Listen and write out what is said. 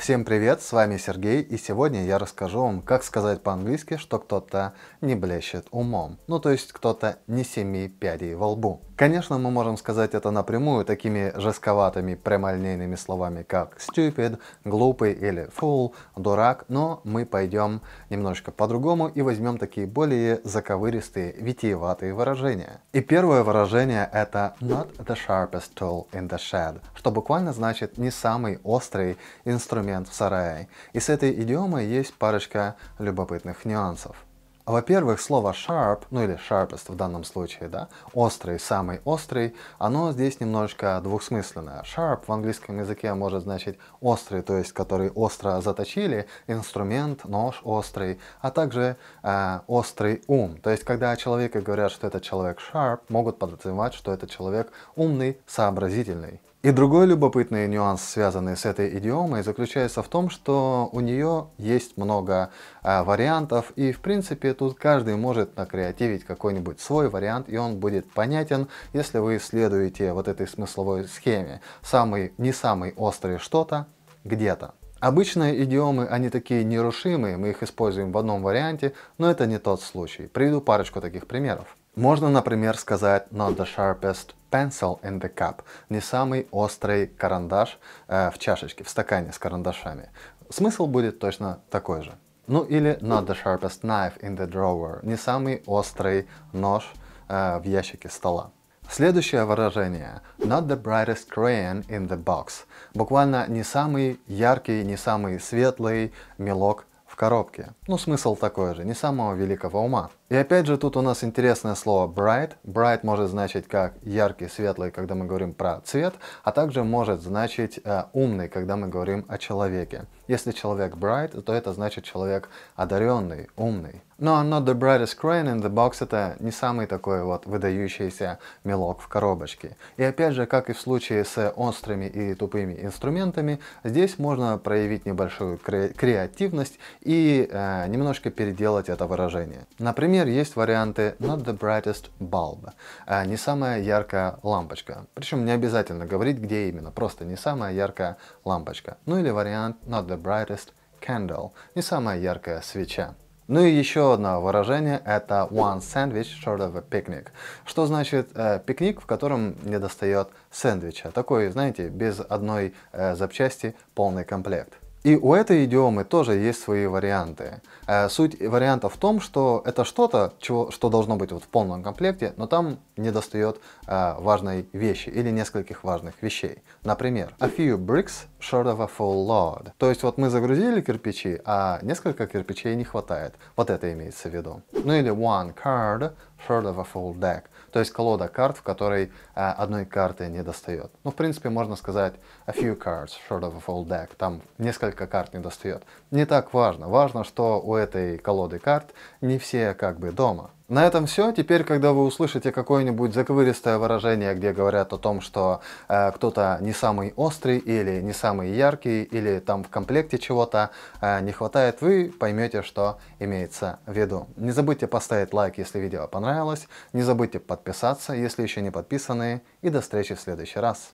Всем привет, с вами Сергей, и сегодня я расскажу вам, как сказать по-английски, что кто-то не блещет умом, ну то есть кто-то не семи пядей во лбу. Конечно, мы можем сказать это напрямую такими жестковатыми прямолинейными словами, как stupid, глупый или fool, дурак, но мы пойдем немножечко по-другому и возьмем такие более заковыристые, витиеватые выражения. И первое выражение это not the sharpest tool in the shed, что буквально значит не самый острый инструмент в сарае. И с этой идиомой есть парочка любопытных нюансов. Во-первых, слово sharp, ну или sharpest в данном случае, да, острый, самый острый, оно здесь немножечко двухсмысленное. Sharp в английском языке может значить острый, то есть который остро заточили, инструмент, нож острый, а также э, острый ум. То есть когда о человеке говорят, что этот человек sharp, могут подразумевать, что этот человек умный, сообразительный. И другой любопытный нюанс, связанный с этой идиомой, заключается в том, что у нее есть много э, вариантов, и в принципе тут каждый может накреативить какой-нибудь свой вариант, и он будет понятен, если вы следуете вот этой смысловой схеме. Самый, не самый острый что-то, где-то. Обычные идиомы, они такие нерушимые, мы их используем в одном варианте, но это не тот случай. Приведу парочку таких примеров. Можно, например, сказать «not the sharpest pencil in the cup, не самый острый карандаш э, в чашечке, в стакане с карандашами. Смысл будет точно такой же. Ну или not the sharpest knife in the drawer, не самый острый нож э, в ящике стола. Следующее выражение not the brightest crayon in the box, буквально не самый яркий, не самый светлый мелок коробке. Ну, смысл такой же, не самого великого ума. И опять же, тут у нас интересное слово bright. Bright может значить как яркий, светлый, когда мы говорим про цвет, а также может значить э, умный, когда мы говорим о человеке. Если человек bright, то это значит человек одаренный, умный. Но I'm not the brightest crane in the box — это не самый такой вот выдающийся мелок в коробочке. И опять же, как и в случае с острыми и тупыми инструментами, здесь можно проявить небольшую кре креативность и э, немножко переделать это выражение. Например, есть варианты not the brightest bulb э, — не самая яркая лампочка. Причем не обязательно говорить, где именно, просто не самая яркая лампочка. Ну или вариант not the brightest candle — не самая яркая свеча. Ну и еще одно выражение – это one sandwich short of a picnic, что значит э, пикник, в котором не достает сэндвича. Такой, знаете, без одной э, запчасти полный комплект. И у этой идиомы тоже есть свои варианты. Э, суть варианта в том, что это что-то, что должно быть вот в полном комплекте, но там недостает э, важной вещи или нескольких важных вещей. Например, a few bricks short of a full load. То есть вот мы загрузили кирпичи, а несколько кирпичей не хватает. Вот это имеется в виду. Ну или one card third of a full deck, то есть колода карт, в которой а, одной карты не достает. Ну, в принципе, можно сказать a few cards short of a full deck, там несколько карт не достает. Не так важно, важно, что у этой колоды карт не все как бы дома. На этом все. Теперь, когда вы услышите какое-нибудь заковыристое выражение, где говорят о том, что э, кто-то не самый острый или не самый яркий, или там в комплекте чего-то э, не хватает, вы поймете, что имеется в виду. Не забудьте поставить лайк, если видео понравилось. Не забудьте подписаться, если еще не подписаны. И до встречи в следующий раз.